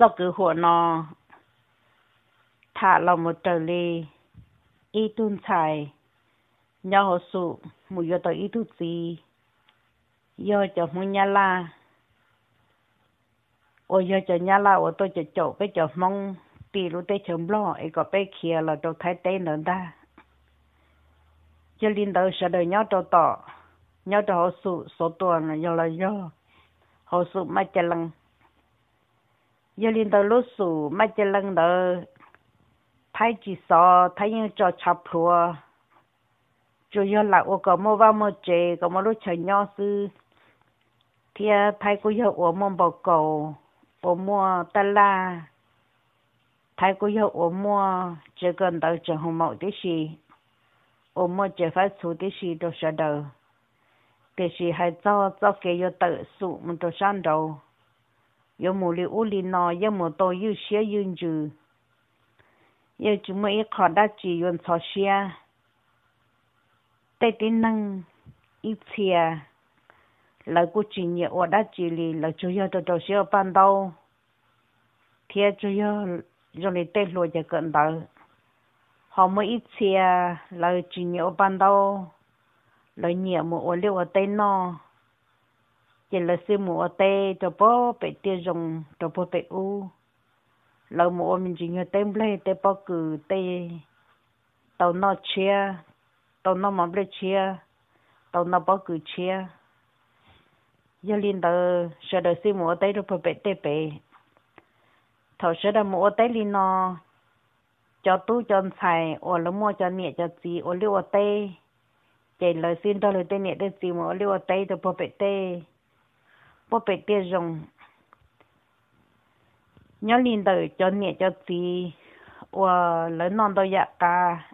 do cứ hùa nó thả lòng một trở lì y tuân chạy nhau hồ sụ mùi vô tội y tu gì vô cho mua nhà la ô vô cho nhà la ô tôi cho chỗ bé cho mong tì lú tê chấm lo ấy có bé kia là tôi thái tê nữa ta cho linh đầu sợ đời nhau cho tỏ nhau cho hồ sụ số tuần là do là do hồ sụ mà chả lăng giờ lên đầu lúa sủ mà chỉ lần đầu thay chỉ sò thay những trò chập lúa chủ yếu là ô có mua vào mua chế có mua lúa chơi nhau sư thì thay cô giờ ô mua bò cầu ô mua tơ la thay cô giờ ô mua chỉ cần đầu chờ hồng mẫu tí xì ô mua chỉ phải số tí xì đó sợ đầu cái xì hay cho cho cái giờ tự sụ mình đồ sang đầu 有么哩屋里呢，有么到有些用住，有就么一看到就用朝些，带点能一切，来过几年我到这里，来主要到到些搬到，天主要让你带路就更到，好么一切来几年我搬到，来年么我留我带呢。chỉ là sư mùa tê cho bố bị tiêu dùng cho bố bị u lâu mùa mình chỉ nhớ tên lên tê bố cử tê tàu nó chia tàu nó mắm lên chia tàu nó bố cử chia giờ liên tờ sợ đời sư mùa tê cho bố bị tê bể thầu sợ đời mùa tê liên nó cho tu cho xài ô lỡ mua cho nhẹ cho gì ô liu ô tê chỉ lời xin cho lời tê nhẹ tê gì mà ô liu tê cho bố bị tê bố bé tiết rong, nhớ linh đời cho nhẹ cho gì và lấy non đôi dạ cả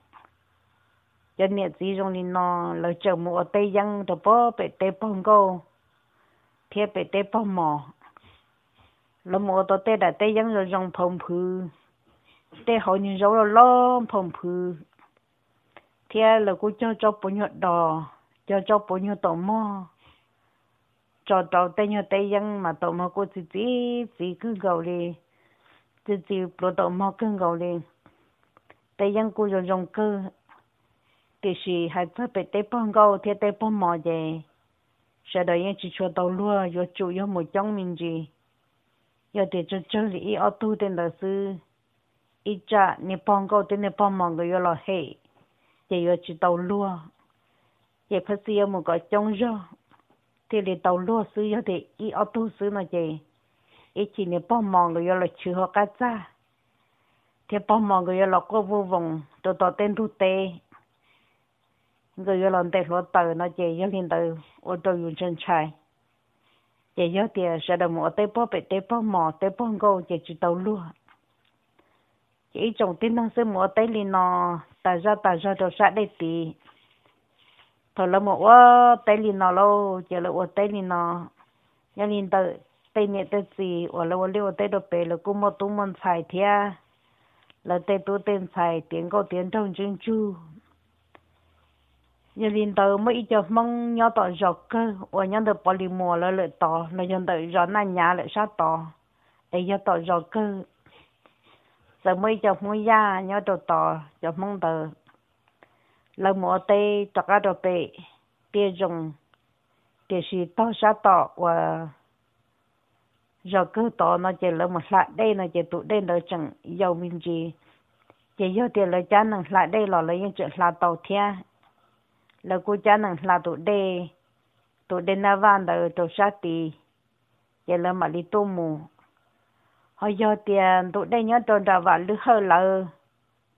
cho nhẹ gì rồng linh nó lấy chờ mùa tây giăng cho bố bé tê bông câu thiệt bé tê bông mò lấy mùa tơ tê đã tây giăng rồi rồng phong phư tê họ nhìn râu rồi lo phong phư thiệt là cô cho cho bố nhọt đỏ cho cho bố nhọt tổ mò cho tàu tây nhớ tây dân mà tàu mà cô chỉ chỉ chỉ cứ gầu đi chỉ chỉ pro tàu mà cứ gọi đi tây dân cô dùng dùng cứ thì chỉ hai phải bị tây phong gầu thì tây phong mò về sau đó yên chỉ cho tàu lúa yo chủ yo một trong mình gì yo để cho cho lý ở tu tên là sư ít cha nè phong gầu tên nè phong mò người yo là hệ thì yo chỉ tàu lúa vậy phải xem một cái trong rồi thì để tàu lúa sư yo thì y ô tô sư nó chị ý chỉ nè bao mong người yo là chưa học cái cha thì bao mong người yo là có vô vùng tổ tổ tên thu tê người yo làm tên lúa tàu nó chị yo lên tàu ô tô dùng chân chạy chị yo thì sẽ đồng một tê bao bể tê bao mò tê bao gâu chỉ chỉ tàu lúa chỉ trồng tin năng sư một tê lên nó ta ra ta ra đồ sát đây tí thọ là một ô tây lì nó lâu giờ là ô tây lì nó nhà lì tờ tây nhẹ tây gì ô là ô liu tây đồ bể là cũng một tụng môn phải thia là tây tu tên phải tiếng câu tiếng trong chân chu nhà lì tờ mới ít cho mong nhau tỏ dọc cơ ô nhau được bỏ lì mùa là lợi tỏ là nhà tờ rõ na nhà lại sát tỏ ấy nhau tỏ dọc cơ giờ mới cho mua ra nhau đồ tỏ cho mong tờ lâu mùa tê cho cá đồ tê tê dùng tê xì to xa to và giờ cứ to nó chỉ lâu một lại đây nó chỉ tụ đây nó chẳng giàu mình gì chỉ yêu tiền là cha nàng lại đây là lấy chuyện là tàu thia là cô cha nàng là tụ đây tụ đây na van là tụ xa tì chỉ là mà đi tu mù họ do tiền tụ đây nhớ tròn trà và lư hơi lờ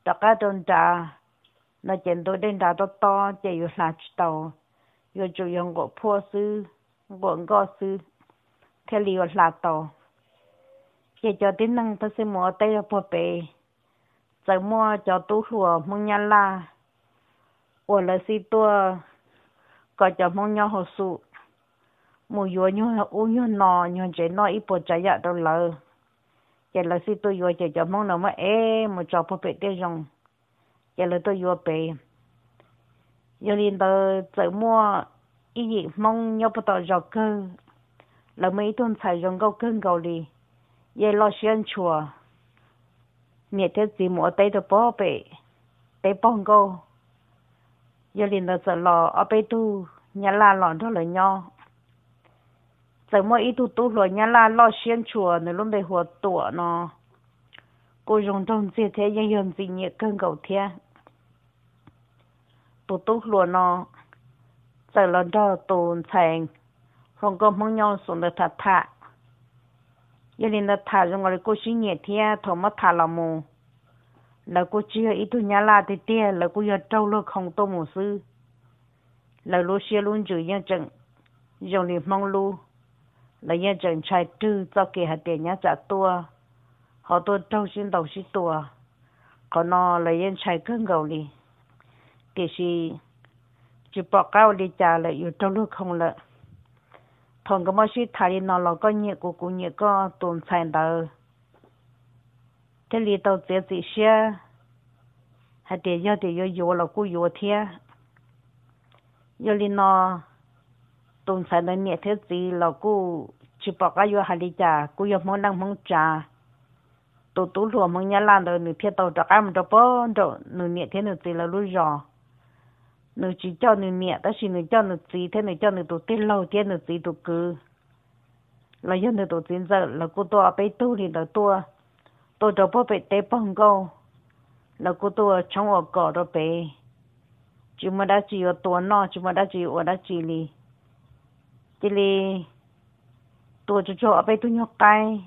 đó cả tròn trà nó chèn tôi đến đó to chạy yêu là tàu yêu chủ yếu của phố sư của ngõ sư theo liều là tàu chạy cho tính năng tôi sẽ mua tay là phố bể chạy mua cho tu lùa mong la ở là si tua có cho mong nhà hồ sụ mua yếu như là u như nọ như chế nọ bộ chạy dạ đâu lỡ chạy là si tua yếu chạy cho mong mà ê mà cho phố bể tiêu dùng giờ là tôi vừa bị giờ liền tờ tự mua ý gì mong nhau bắt đầu rồi cơ là mấy tuần xài rồi gấu cơn gấu đi giờ lo xuyên chùa mẹ thế gì mua tay tôi bỏ bể tay bông gấu giờ liền tờ sợ lò ở nhà la lò đó là nhau giờ mua ít tu tu rồi nhà la xuyên chùa nữa luôn bị hùa tủa nó cô dùng trong gì thế nhưng gì nhẹ cơn gấu tụ tụ luôn nó giờ là đó tụ thành không có mong nhau xuống được thật thà giờ nên là thà dùng người cô suy nhẹ thì thọ mất thà là mù là cô chỉ ít tuổi nhà là thì tia là cô giờ trâu lo không tô mù sư là lúa xe luôn chữ nhân chừng dùng để mong lu là nhân chừng trai tư cho kể hạt tiền nhà trả tua họ tôi trâu xin đầu xin tua còn nó là nhân trai cưng gầu đi kỳ sĩ chỉ bỏ cao đi trả lại yêu trong lúc không lợ thằng cái mỗi suy thải nó là có nhiệt của cũng nhiệt có tồn tại đó thế li tao chế gì xe hay để giờ để giờ yêu là cũng yêu thế giờ li nó tồn tại nó nhiệt thế gì là cũng chỉ bỏ cái yêu đi trả cũng yêu mong đang mong trả tổ tú lùa mong nhà lan rồi nửa thiên tàu trả cái một chỗ bó rồi nửa nhiệt thế nửa gì là lối giò nó chỉ cho nó nhẹ đó chỉ nó cho nó gì thế nó cho nó đồ tiên lâu thế nó gì đồ cứ là do nó đồ tiền giờ là cô tôi bé tu thì là tôi tôi cho bố bé tế bằng câu là cô tôi trong ở cỏ đó bé chỉ mà đã chỉ ở tổ nó chỉ mà đã chỉ ở đã chỉ đi, chỉ li tôi cho cho bé tu nhóc cái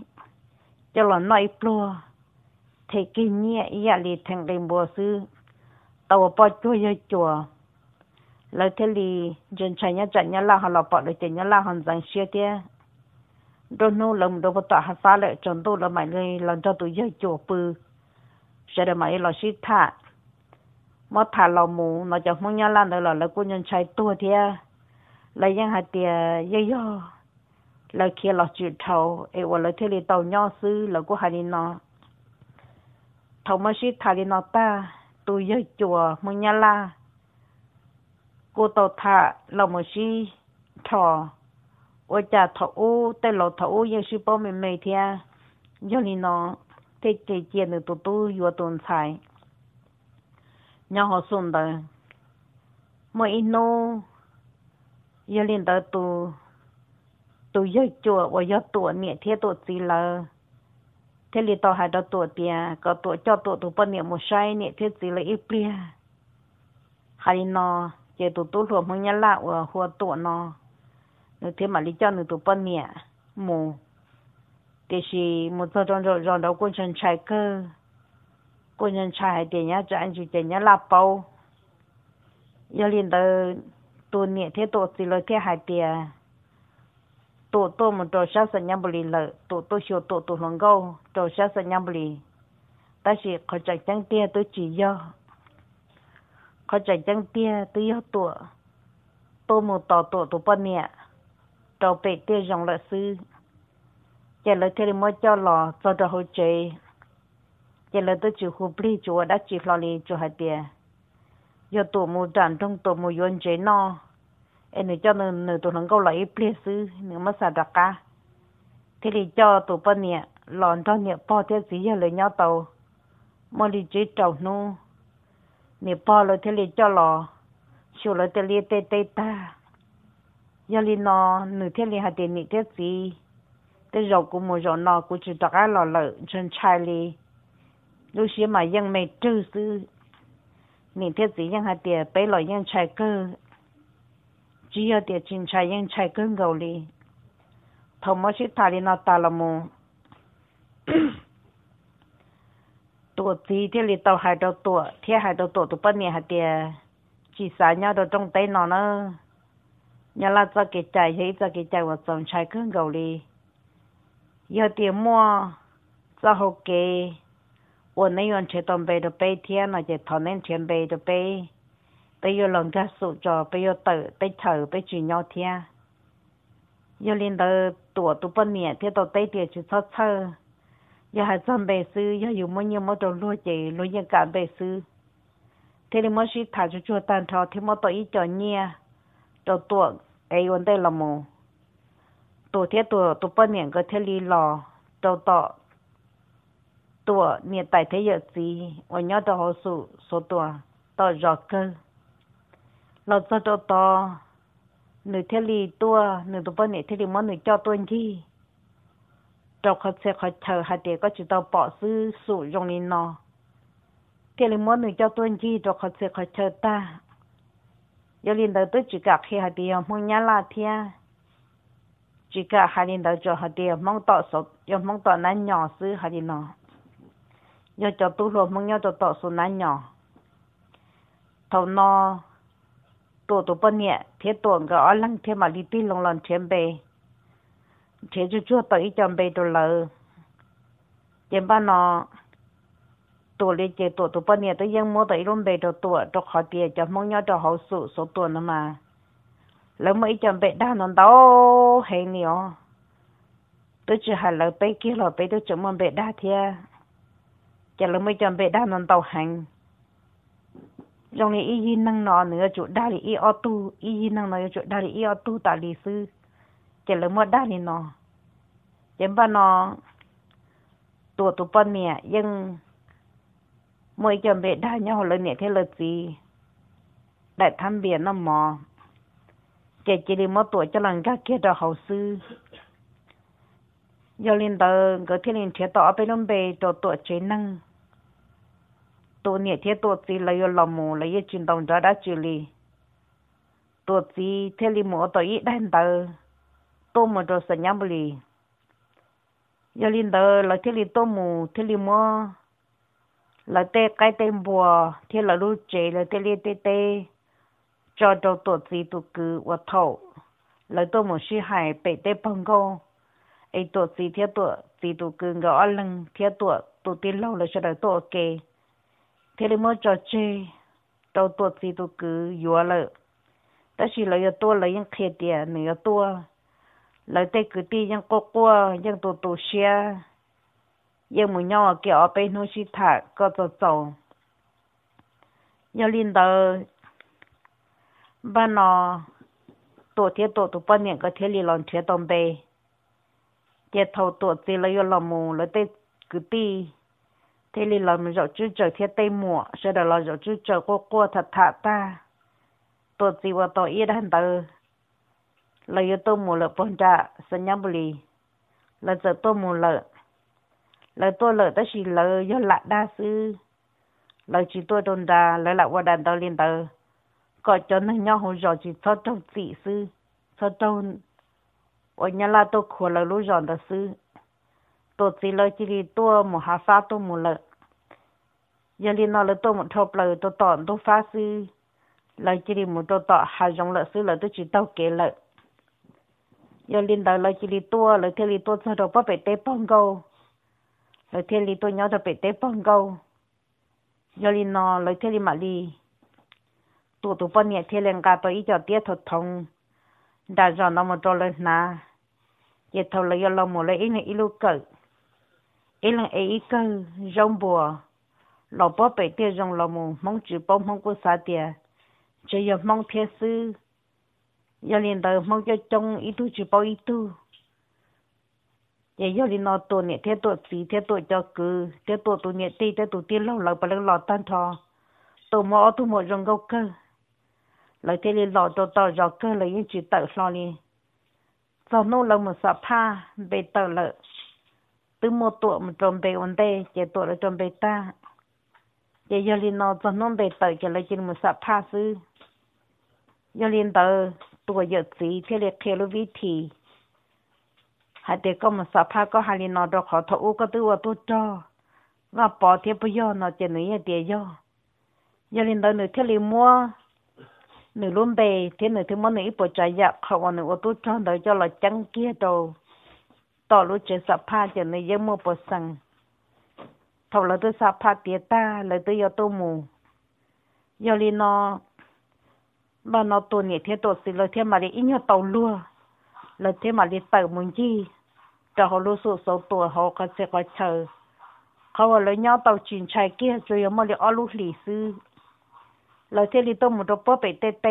cho là nói plua thì cái nhẹ ý là thành lên bùa sư tàu bao chua chua lời thế li dân chạy nhá chạy nhá là họ lọ bỏ được tiền nhá là họ rằng xe thế đồ nô lầm đồ vật tọa hạt phá lại tròn tôi là mày lấy lần cho tôi chơi chỗ bự sẽ để mày lo xí thả mà thả lò mù nó chẳng mong nhá là nữa là lời cô nhân chạy tua thế lời yang hạt tiền yo yo lời kia là chữ thầu ấy và lời thế li tàu nhau sư lời của hai nó thầu mà xí thả đi nó ta tôi chơi chùa mong nhá là cô tàu thả là một chi thọ ở nhà thọ u tê lò thọ u yên sư bao mình mấy thia do lý nó tê tê tiền được tụ tụ vừa tồn tại nhà họ sùng đời mỗi ít nô do lý đời tụ tụ do chùa và do tụ mẹ thế tụ gì là thế lý tàu hai đó tụ tiền có tụ cho tụ tụ bận, niệm một sai niệm thế gì là ít bia hay nó giờ tụi tôi luôn muốn nhớ lại ở ờ, hoa tổ nó nếu thế mà lý do nữa tụi bên nè mù thì chỉ một số trong rồi rồi đó quân nhân chạy cơ quân nhân chạy thì nhá cho anh chị thì nhá là bao giờ liền tới tụi nè thế tụi thì lời thế hai tiền tụi tôi một trò sát sinh nhâm bì lợ tụi tôi chiều tụi tụi hoàng gâu trò sát sinh nhâm bì ta chỉ có chạy chẳng tia tôi chỉ do ขาใจจังเตี้ยตัวยอตัวตัวหมูต่อตัวตัวปนเนี่ยตราเป็ดเตี้ยยองละซื้อเจริญเทเลมอเจ้าหล่อจอดหัวใจเจริญตัวจูหูปลีจูดัดจีฟลอรีจูหัดเตี้ยยอตัวหมูดันตรงตัวหมูยนใจนอเอ็นเจ้าหนึ่งหนึ่งตัวหนึ่งก็ไหลเปลี่ยซื้อหนึ่งมาสัาดักกาทีลีเจ้าตัวปนเนี่ยหล่อนเท่าเนี่ยพ่อเทียสีเลยเนาะเตามอลีจเจ้าหนู nè ba lo thế li cho sửa lo thế li tê tê ta giờ li nó nửa thế li hạt tiền nửa thế gì tê rau cũng mua rau nó cũng chỉ đặt cái lo lợ chân chai li lúc xưa mà ยัง mày trừ sư nửa thế gì ยัง hạt tiền bấy lo ยัง chai cơ chỉ có tiền chim chai ยัง chai cơ ngầu li thằng mới chỉ thà li nó ta là thì hạt chỉ nhà là cho cái trái hay cho cái trái và trồng trái cứ gầu đi giờ thì mua cho hồ kê ở nơi yon chế tôm bê được bê thiên là chế thằng nên chế bê được bê bây giờ lòng ra sụ cho bây giờ tự bê thở bây chỉ nhau thiên giờ lên đó tuổi tụ bên miệng thì tao tây tiền chỉ cho chơi giờ hạt xong bề sư giờ dù mỗi nhiên mỗi đồ lúa chị lúa nhiên cả bề sư thế thì mỗi suy thả cho chua tàn thọ thì mỗi tội ít cho nhia đồ tuộng ấy vấn đề là mù tổ thiết tổ tổ bận niệm cái thế lý lò đồ tọ tổ niệm tại thế giờ gì ở nhớ đồ học số số tổ tổ rõ cơ lò cho đồ tọ nửa thế lý tua nửa tổ bận niệm thế lý mỗi nửa cho tuân chi trâu khó xe khó chờ hạt để có chỉ đâu bỏ sư sử dụng đi nó cái là mỗi người cho tuân gì trâu khó xe khó chờ ta giờ liền đầu tôi chỉ cả khi hạt để mong nhá là thia chỉ cả hạt liền đầu cho hạt để mong tỏ số giờ mong tỏ nán nhỏ sư hạt đi nó giờ cho tu luôn mong nhau cho tỏ số nán nhỏ thầu nó tổ tổ bên nhẹ thế tổ ngỡ lăng thế mà đi tin lòng lòng chém bề chế chú chú tới chăm bê đồ lợ chăm bà nó tổ lê chế tổ tổ bà nè tới dân mua tới rôn bê đồ tổ cho khó tìa cho mong nhớ cho hậu sự số tổ nó mà lỡ mấy chăm bê đa nó đâu hề nhiều tôi chỉ hà lỡ bê kia lỡ bê tôi chấm mong bê đa thia chả lỡ mấy chăm bê đa nó tàu hành trong này y năng nó nữa chỗ đa lý y ô tu y năng nó chỗ đa lý y ô tu tà lý sư เจริญมดได้นี่นะเจ็บ้านอตัวตุปนเนี่ย ยังมวยจำเบ็ดได้เนีะยเลย เนี่ย เทเลจี ได้ทำเบียนน้ำหมอเจจิริมอตัวจะหลังก็เกิยดเขาซื้อยอลินเตอร์ก็เทลินเทียต่อไปลมเบย์ตัวตัวเจนังตัวเนี่ยเทียตัวจีเลยยลอมูเลยจินตองจอได้จิลีตัวจีเทลิมอตัวอีได้เตอร์ tôm mà đồ sờ nhám bì giờ linh đờ là thế li tôm mù thế li mò là tê cái tê bùa thế là lu chế là tê li tê tê cho đồ tổ gì tụ cứ và thầu là tôm mù sư hải bể tê phong cô ấy tổ gì thế tổ gì tụ cứ ngõ lưng thế tổ tụ tin lâu là cho là tổ kê thế li mò cho chê cho tổ gì tụ cứ yếu lợi ta chỉ là yếu tổ là những khía tiền nữa tổ lại tê cứ ti yang cô cô yang tổ tổ xe yang mùi nhau ở kia ở bên nó chỉ thả có tổ tổ nhau linh tờ ba nó tổ thiết tổ tổ ba miệng có thiết lì lòng thiết tông bê thiết thầu tổ tê là yêu lòng mù lời tê cứ ti thế lì lòng rậu chú trời thiết tây mùa sẽ đợi lòng rậu chú trời cô cô thật thả ta tổ gì vào tổ yên hẳn tờ là yo tô mù lợ bọn trà sa nhắm bù lì là giờ tô mù lợ là tô lợ ta chỉ lợ yo lạ đa sư là chỉ tô đồn trà là lạ qua đàn tao liên tờ có cho nó nhau hồ giò chỉ cho trong tỷ sư cho trong ở nhà là tô khổ là lũ giòn ta sư tô chỉ lợ chỉ đi tô mù hà sa tô mù lợ giờ đi nó là tô một thộp lợ tô tòn tô phá sư là chỉ đi một tô tọ hà dòng lợ sư là tôi chỉ tao kế lợ giờ liên đầu lại chỉ li tua lại theo li tua sau đó bắt bị té bông câu lại theo li tua nhớ rồi bị té bông câu giờ li nó lại theo li mà li tụ tụ bận nhẹ theo lên cả tôi ít cho tiếc thật thông đã rồi nó một trò lên na giờ thầu lại giờ lòng một lại ít này ít lúc cỡ ít là ấy cơ rong bùa lọ bó bị tiếc rong lòng một mong chữ bông mong cô xa tiếc chỉ giờ mong thiên sư giờ liền đời mong cho trông ít tu chỉ bao ít tu giờ giờ liền nó tu nè thế tu gì thế tu cho cứ thế tu tu nè tê thế lâu lâu bà lâu tan thọ tu mò tu mò rong gấu cơ lời thế liền lọ cho tao rõ cơ lời những chỉ tự lo liền giờ nô lâu mà sợ pa về tự lợi từ mua tụ mà trộm về ổn tê chỉ tụ là trộm về ta giờ giờ liền nó giờ nô về tự chỉ là chỉ mà sợ pa sư giờ liền ตัวเยอะสีเทเลเคลวิธีหาเด็กก็มาสภาพก็หาลีนอดขอทอูก็ตัวตัวจอว่าปอเทียบย่อนอเจนุยเดียย่อยาลินตอนหนูเทลีมัวหนูรุ่มเบเทียหนูถึงมันหนูอีปวดใจยะเขาวันหนูตัวจอโดยจะหลอจังเกียโตต่อรู้เจสภาพเจนุยมัวปวดสังทอเราตัวสภาพเตียตาเลยตัวยอตัวมูยาลินอ lo nó tu nhẹ thế tổ xí lo thế mà đi ít nhiều tàu lúa lo thế mà đi tàu muốn chi cho họ lúa số số tuổi họ có sẽ có chờ เขาว่าเลยย่อเตาจีนชายเกี้ยจุยมอเลยอ้อลูกหลีซื้อเราเทลิต้มุดปอไปเตเต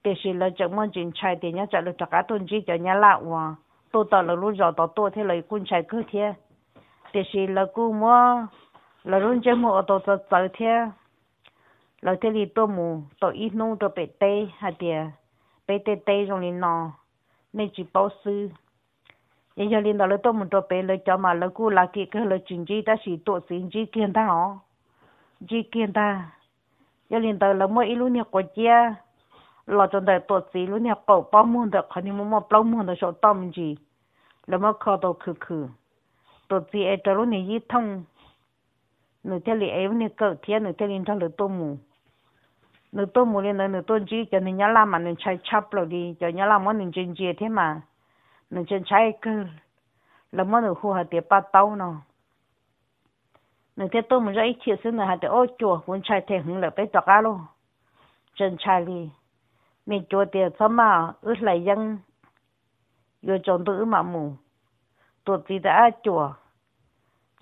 เตชิเราจะมอจีนชายเตียจะเราจะกาตุนจีจะเนี่ยละวะตัวต่อเรารู้จอต่อตัวเทเลยกุนชายคือเทียเตชิเรากูมอเรารุ่นเจมูอตัวจะเจอเทีย lo thế thì tôi mù tôi ít nung tôi bể tê hạt tiền bể tê tê rồi nên nọ nên chỉ bao sư giờ giờ lên đó là tôi mù tôi bể lời cho mà lời cú là kia cái lời chuyện gì ta chỉ tổ chuyện gì kia ta họ gì kia ta giờ lên đó là mỗi lúc nhà của chia lo cho đời tổ gì lúc nhà cổ bao muôn được khả năng mua bao muôn được số tâm gì là mà khó đầu khử khử tổ chỉ ai cho lúc này gì thông nửa thế này em nửa cậu thiên nửa thế này cho lời tôi mù nửa tô mù lên nửa tô chỉ cho nên nhà làm mà nên chạy chập rồi đi cho nhà làm món nên chân chia thế mà nên chân chạy cứ là món nửa khu hạt để bắt tàu nó nửa thế tô mù ra ít tiền xin nửa hạt để ô chùa muốn chạy thế hứng là phải tọa cá luôn chân chạy đi mình chùa tiệp xong mà ướt lại dân vừa chọn tự mà mù tuột gì đã chùa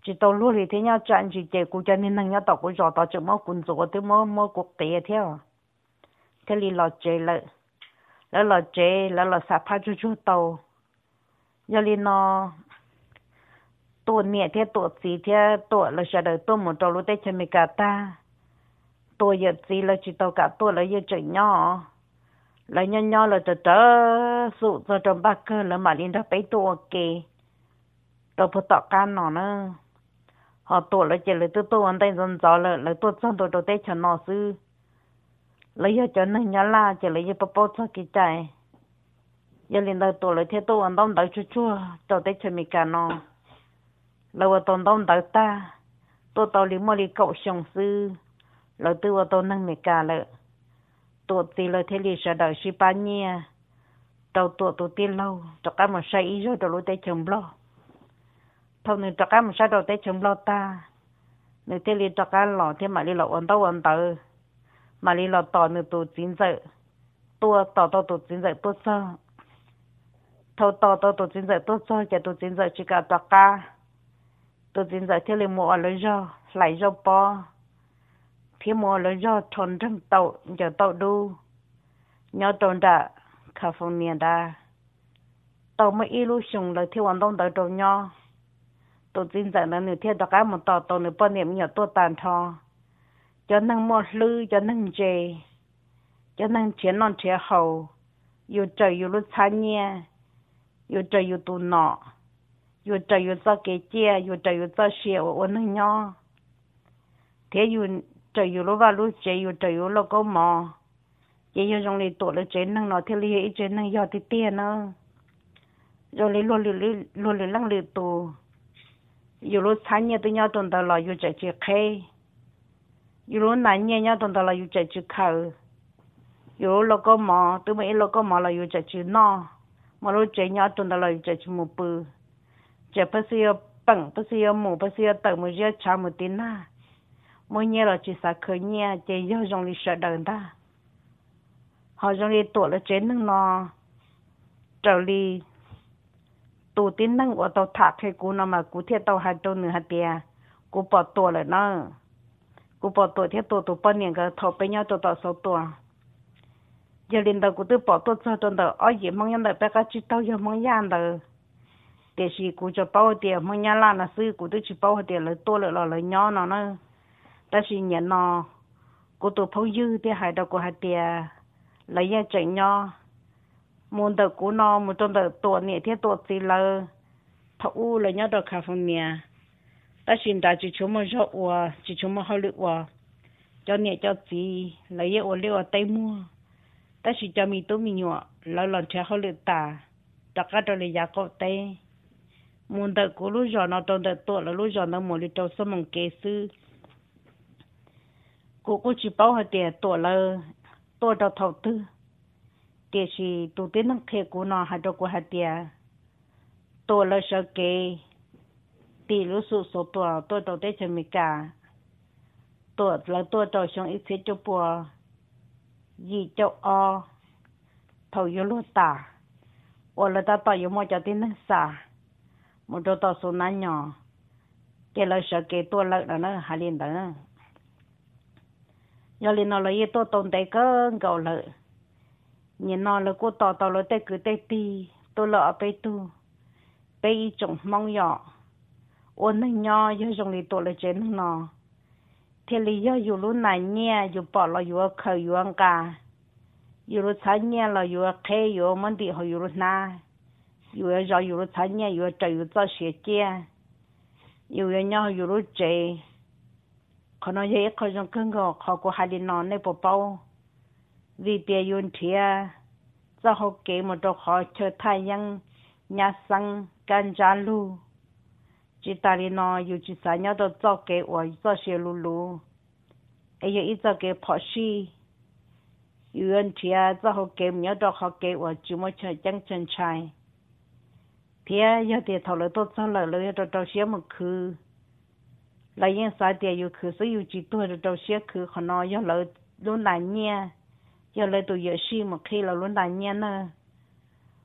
chỉ tàu lúa thì thế nhau chặn chỉ chạy cụ cho nên năng nhau tàu cụ giò tàu chỉ mò cuốn giò tới mò mò quốc tế theo thế li lò chạy lợ lợ lò chạy lợ lò sạp pha chú chú tàu giờ li nó tổ nhẹ thế tổ gì thế tổ là sẽ đợi tổ một tàu lúa tới cho mình cả ta tổ giờ gì là chỉ tàu cả tổ là giờ chạy nhỏ là nhỏ nhỏ là trở trở sụt rồi trong bắc cơ là mà đi ra bấy tổ kì đâu có tọa can nó nữa họ tổ lấy chơi lấy tôi tôi anh ta dân gió là lấy tôi xong tôi đầu tay cho nó sư lấy cho cho nó nhá la chơi lấy cho bố cho cái trái, giờ liền đầu tổ lấy thế tôi ăn đông đầu chua chua đầu tay cho mình cả nó lâu tôi đông đầu ta tôi tàu lý mà lý cậu xong sư lấy tôi tôi nâng mình cả lại tôi thì lấy thế lý sợ đời sư ba nhia đầu tôi tôi tiên lâu cho cái mà say rồi đầu lấy tay chồng lo thâu nên trọc cá mình sao đầu tới chấm lo ta nên thế liền trọc cá lò thế mà đi lò ổn tao ổn tao mà đi lò tỏ nên tụ chín giờ tua tỏ tao tụ chín giờ tua sao thâu tỏ tao tụ chín giờ tua sao chả tụ chín giờ chỉ cả trọc cá tụ chín giờ thế liền mua lấy cho lấy cho po thế mua lấy cho tròn trong tàu giờ tàu đu nhớ tròn đã khả phong niên đã tàu mới ít lúc xuống là thiếu ăn đông tàu tròn nhau tổ chính rằng là nếu theo đó cái một tổ tổ nếu bao niệm nhiều tổ tàn thọ cho năng mua lư cho năng chè cho năng chiến non chế hậu yêu trời yêu lúc sáng nhẹ yêu trời yêu tu nọ yêu trời yêu cho kế chia yêu trời yêu cho xe ở ôn năng nhỏ thế yêu trời yêu lúc vào lúc chế yêu trời yêu lúc có mò chế yêu trong này tổ là chế năng nọ thế lý hệ chế năng do thì tiền nữa rồi lấy luôn lưu lưu luôn lưu lăng lưu tổ 有了产业都要懂得了，有这去开；有了男业要懂得了，有这去考；有了那个嘛，都没那个嘛了，有这去拿；没了这要懂得了，有这去没不。这不是要笨，不是要木，不是要等，不是要抢，没得呐。mỗi nhớ là chỉ sa khởi nhẹ chỉ do dùng lịch sợ đần ta họ dùng lịch tuổi là chế nước nó trở đi tu tin năng của tao thả cái cú nó mà cú thiệt tao hai tao nửa hạt tia cú bỏ tua rồi nó cú bỏ tua thiệt tua tụ bao nhiêu cái thọ bây nhau tao tao số tua giờ lên đầu cú bỏ tua cho tao đầu ở gì mong nhân đầu bé cái chỉ tao giờ mong nhân đầu để chỉ cú cho bao tiền mong nhân là nó sư cú tự chỉ bao tiền lấy tua rồi lấy nhau nó nó ta chỉ nhận nó cú tụ phâu dư thì hai đầu cú hạt tia lấy ra chạy muốn đỡ cú nó muốn trong đỡ tổ nè thiết tổ gì là thọ u là nhớ được khả phong nè ta xin ta chỉ chúng mà cho ua chỉ chúng mà hơi lựa cho nè cho gì lấy yêu ua liu tay mua ta chỉ cho mi tôi mi nhọ lâu lần chơi hơi lựa ta đặt cả đó này giá cổ tay muốn đỡ cú lúc giờ nó trong đỡ tổ là lúc giờ nó muốn đi trong số mong kế sư cô cô chỉ bảo họ để tổ là tổ đầu thầu tư tiền sĩ tụ tế năng khê của nó hạt đâu của hạt tiền tôi là sợ kê tỷ lũ sụ số tuổi tôi đầu tế cho mình cả tôi là tôi đầu xuống ít xế cho bùa gì cho o thầu yếu lúa tả ô là ta tỏ yếu mò cho tin xả một chỗ tỏ số nán nhỏ kê là sợ kê tôi lợn là nó hà liền đó nhờ liền nó là yếu tôi tồn tại cơ cầu lợn nhìn nó là cô tỏ tỏ là tay cứ tay ti tôi lỡ bê tu bê y chồng mong nhỏ ôn nó nho yêu dùng lì tổ là chén nó thì lì do yêu lúc này nhẹ yêu bỏ là yêu khơi yêu ăn cả dù lúc sáng nhẹ là yêu khê dù món đi hồi yêu lúc na yêu ở giờ yêu lúc sáng nhẹ dù trời dù cho sẻ chia dù ở nhau dù lúc trời còn nói vậy còn dùng cưng gò khó của hai đứa nó này bỏ bao vì tiền yun thia do họ kể một đồ họ chờ thay nhân nhà sang can gia lu chỉ ta đi nó yêu chỉ sa nhau đó do kể ở do xe lu lu ấy e ít do kể phò xi yun thia do họ kể nhau đó họ kể ở chỉ một chờ chân chân chai thia giờ tiền thầu lợi tốt sao lợi lợi đó đó xe một khứ lại yên sa tiền yêu khứ sử yêu chỉ tôi đó đó xe khứ họ nói yêu lợi luôn là nhia giờ lại tụi giờ xí mà khi là luôn đại nhiên nè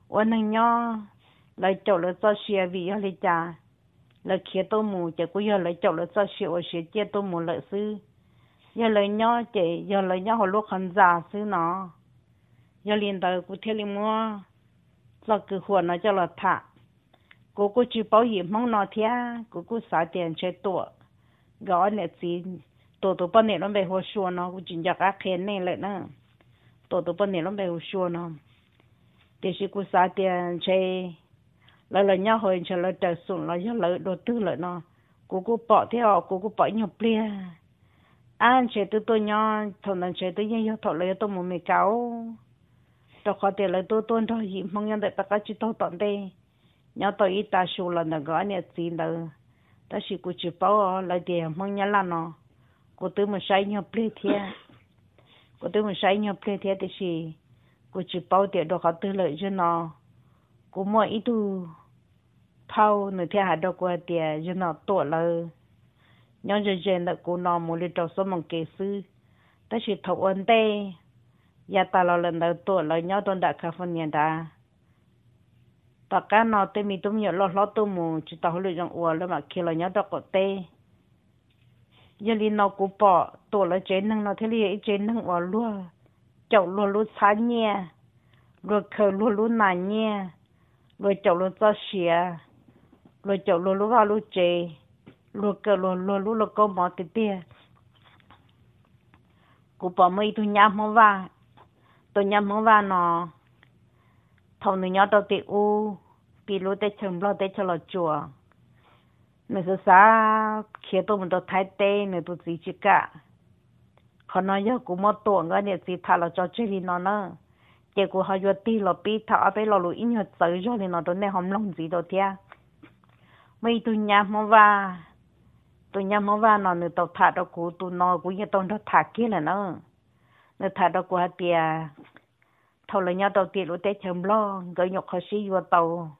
ôn nương nhó lại chỗ là cho xe vì họ lại trả là kia tôi mù chỉ có giờ lại chỗ là cho xe ở xe kia tôi mù lại sư giờ lại nhó chỉ giờ lại nhó họ lúc hắn giả sư nó giờ liền tới cũng theo liền mua là cứ hùa nó cho là thả cố cố chỉ bảo hiểm mong nó thia cố cố xả tiền chơi tụa gọi nè gì tụa tụa bao nè nó về hồ xuống nó cũng chỉ giặc ác khen này lại nữa tổ tổ bên này nó bèo xua nó thì cứ xả tiền chơi lợi lợi nhau hồi chờ lợi trở xuống lợi nhau lợi đồ tư lợi nó cô cô bỏ theo cô cô bỏ nhau plia anh chơi tôi tôi nhau thằng đàn chơi tôi nhau thọ lợi tôi một mười cáo tôi khó tiền lợi tôi tôi thôi gì mong nhân đại ta có chỉ tôi nhau tôi ta xu lần đầu gọi nhà tiền đâu ta chỉ cứ chỉ bảo lợi tiền mong nhân là nó cô tôi mà sai nhau thiệt có tôi mình sai nhập thế thế thì gì cô chỉ bao tiền đó có tư lợi cho nó cô mua ít thu thâu nữa thế hạt đó qua tiền cho nó tổ lơ nhóm cho dân là cô nó muốn đi trâu số mong kể sư ta chỉ thấu ơn tê ya dạ ta lo lần đầu tổ lơ nhau tôi đã khai phân nhà ta tất cả nó tê mi tôi nhiều lo lo tôi mù chỉ tao hơi lựa chọn uo lơ mà kia lo nhau đó có tê giờ li nó cũng bỏ tổ là chế năng nó thế li chế năng ở luôn chậu luôn luôn xa nhẹ luôn khờ luôn luôn nà nhẹ luôn chậu luôn cho xìa luôn chậu luôn luôn vào luôn chế luôn cờ luôn luôn luôn luôn câu mỏ tê tê cũng bỏ mấy tu nhám mỏ va tu nhám mỏ va nó thầu nữ nhỏ đầu tê u bị lúa tê chầm lo tê cho lo chùa mình sẽ xa khi tôi mình tôi thái tê mình tôi gì chứ cả họ nói giờ cũng mất tuổi người này gì thà là cho chơi đi nó nữa chỉ cũng họ vừa ti là pi thà bây là lũ in họ tới cho nên nó tôi này không lòng gì đâu thia mấy tôi nhà mà và tôi nhà mà và nó nữa tao thà đó cũng tôi nó cũng như tôi nó thà kia là nó nữa thà đó cũng hạt tiền thầu là nhau tao tiền lũ té chấm lo gỡ nhọc họ xí vừa tàu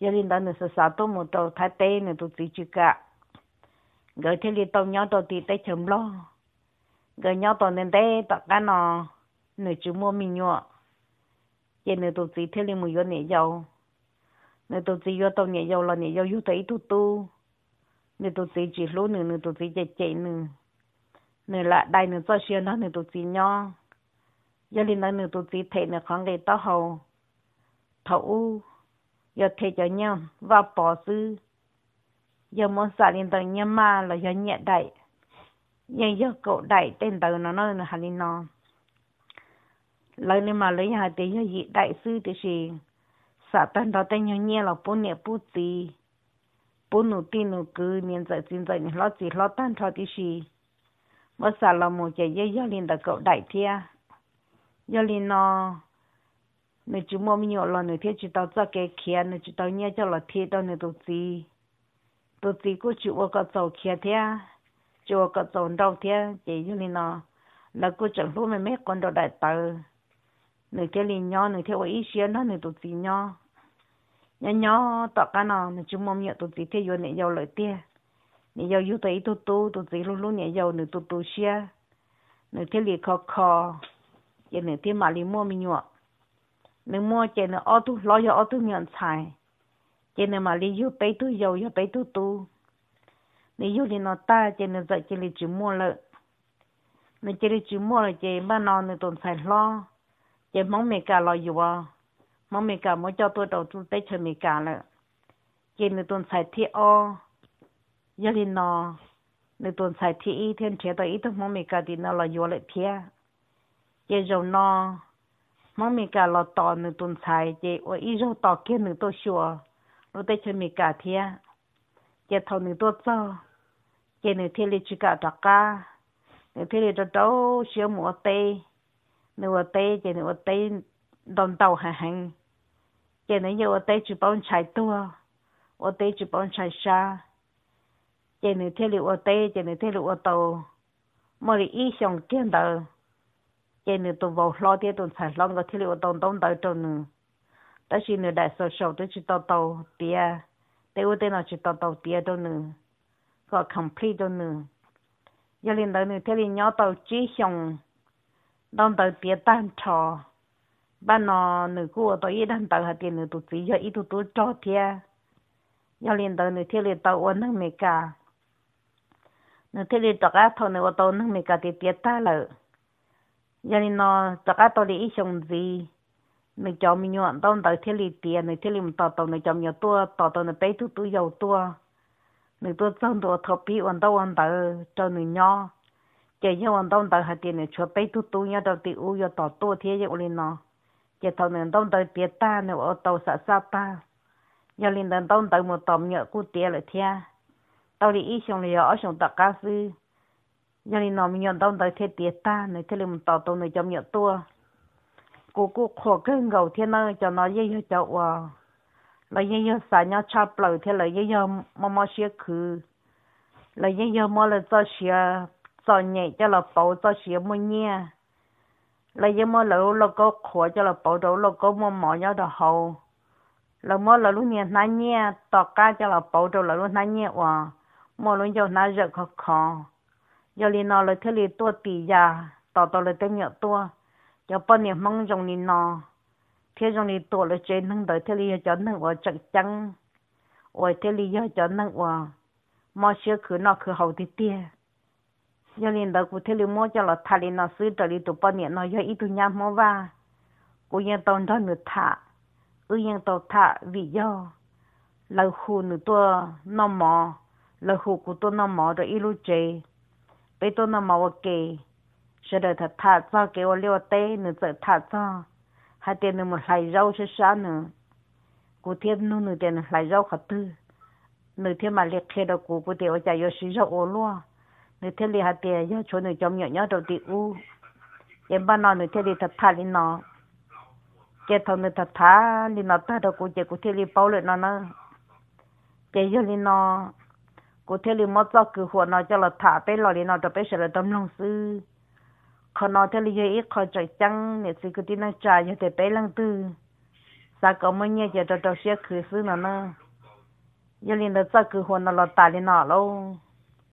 giờ linh đó nữa sao tôi một đầu thái tê nữa tôi chỉ chữ cả gửi thế liền tàu nhau tàu thì tay chấm lo gửi nhau tàu nên tay tàu cá nọ nửa chú mua mình nhọ giờ nửa tôi chỉ thế liền một giờ nửa dầu nửa tôi chỉ giờ tàu nửa dầu là nửa dầu yếu thấy tu tu nửa tôi chỉ chỉ lúa nửa nửa tôi chỉ chạy chạy nửa nửa là đây nửa cho xuyên đó nửa tôi chỉ nhau giờ linh đó nửa tôi chỉ thấy nửa khoảng ngày tao hầu thầu giờ thế cho nhau và bỏ sư giờ muốn xả lên tờ nhà mà là giờ nhẹ đẩy nhưng giờ cậu đẩy tên tờ nó nói là hà linh nó lời nên mà lấy hà thì giờ dị đại sư thì gì xả tên đó tên nhau nhẹ là bố nhẹ bố tì bố nụ tì nụ cứ nên giờ xin giờ lo gì lo tan cho thì gì mà xả là một cái giờ giờ lên tờ cậu đẩy thia giờ lên nó 那就莫名有了，那天知道早该看，那知道人家了贴到那都追，都追过去我个走看天，就我个走到天，这有哩呢，那个走路妹妹跟到来到，那天里鸟，那天我一学那那都追鸟，鸟鸟到干了，那就莫名有都追天有那要了点，你要有的一都都都追路路你要那都都些，那天里可可，也那天嘛里莫名有。mình mua chỉ là ô tu lo cho ô tu nhận xài chỉ là mà lý do bấy tu dầu cho bấy tu tu lý do thì nó ta chỉ là dạy chỉ là chỉ mua lợ nó chỉ là chỉ mua lợ chỉ ba nó nó tồn xài lo chỉ mong mẹ cả lo dù à mong mẹ cả mới cho tôi đầu tư tới chơi mẹ cả lợ chỉ là tồn xài thi ô giờ thì nó nó tồn xài thi thiên chế tới ít thôi mong mẹ cả thì nó lo dù lại thia chỉ giàu nó mà mình cả lo tò nữ tuần sai chị và ý rô tò kia nữ tôi xua, lo tới cho mình cả thế, chị thầu nữ tôi cho chị nữ thế lý chỉ cả đặc ca nữ thế lý đó đâu sửa mùa tê nữ ở tê chị nữ ở tê đòn tàu hàng hàng chị nữ yêu ở tê chỉ bao chạy tua ở tê chỉ bao chạy xa chị nữ thế lý ở tê chị nữ thiên lý ở tàu mà đi ý xong kiến đời chế nữa tụi vào lo thế tụi sản lo cái thiết liệu tông tông tới tụi nữa đó là nữa đại số số tụi chỉ tàu tàu tia tụi ưu tiên là chỉ tàu tàu tia tụi nữa có complete tụi nữa giờ lên tới nữa thế thì nhỏ tàu chỉ xong đông tàu tia tan trò ban nó nữa của tụi ít đang tàu hạt tiền nữa tụi chỉ giờ ít tụi tụi cho tia giờ lên tới nữa thế thì tàu uốn thằng mẹ cả nữa thế thì tàu cá thôi nữa tàu thằng mẹ cả thì tia ta lợi giờ nên nó chắc là tôi đi ít xong gì nên cho mình nhuận tao tới thiết lý tiền nên thiết lý mình tao tao nên cho mình tua tao tao nên bấy tu tu dầu tua nên tua trong tua thọ bị ổn tao ổn tao cho nên nhỏ chỉ như ổn tao tao hai tiền nên cho bấy tu tu nhau đầu tiên u giờ tao tua thiết dầu lên nó chỉ tao nên tao tới tiền ta nên ở tao sợ sao ta giờ lên tao tới một tầm nhựa cu tiền lại thia tao đi ít xong rồi ở xong tao cá sư giờ này nó mình nhận đông tới thế tiệt ta này thế là mình tỏ tông này cho mình tua cô cô khó cái ngầu thế nó cho nó dễ cho cháu à là dễ cho xả nhau cha bầu thế là dễ cho mà mà xia khứ là dễ cho mà là cho xia cho nhẹ cho là bảo cho xia mua nhẹ là dễ mà là là có khó cho là bảo đâu là có mà mỏ nhau đó hậu là mà là lúc nhẹ nãy nhẹ tọt cá cho là bảo đâu là lúc nãy nhẹ à ờ, mà lúc giờ nãy rất khó khó giờ liền nó lại thế liền tua tì già tỏ tỏ lại tên nhợ tua giờ bao nhiêu mong dùng liền nó thế dùng liền tua lại chơi nâng đợi thế liền cho nâng vào chẳng chẳng ôi thế liền cho nâng vào mà xưa cứ nó cứ hậu thì tia giờ liền đó cụ thế liền mua cho là thà liền nó xứ trở liền tụ bao nhiêu nó giờ ít tụ nhà mua va cụ yên tàu đó nửa thả ư yên tàu thả vì do lâu khu nửa tua nó mò lâu khu của tua nó mò rồi ít lúc chơi bây tôi nó mau kì sẽ đợi thật thà cho cái ô liu tê nữa hai tiền nữa một lại rau sẽ nữa cô thêm nu nữa tiền lại rau khát tư mà liệt khi đó cô cô ở chạy vô xí rau ô loa nữa thêm liệt hai tiền do chỗ nữa trong nhỏ nhỏ đầu tiền u em ban nó nữa thêm nó cái thằng nữa thật thà lên nó ta đó cô chạy cô thêm liệt bao lên nó nó chạy vô lên กูเทลิมอจอคือหัวนอจะหลถ่าไปหลอเลีนอจะไปเฉลตดมลงซื้อขอนอเทลิเยอีขอใจจังเนี่ยซื้อือที่น่อจ่ายอยู่แต่ไปลังตื้อสากไม่เนี่ยจะจะเชียคือซื้อเนาะเนาะยลินอจอคือหัวนอหลตาเลยนอแล้ว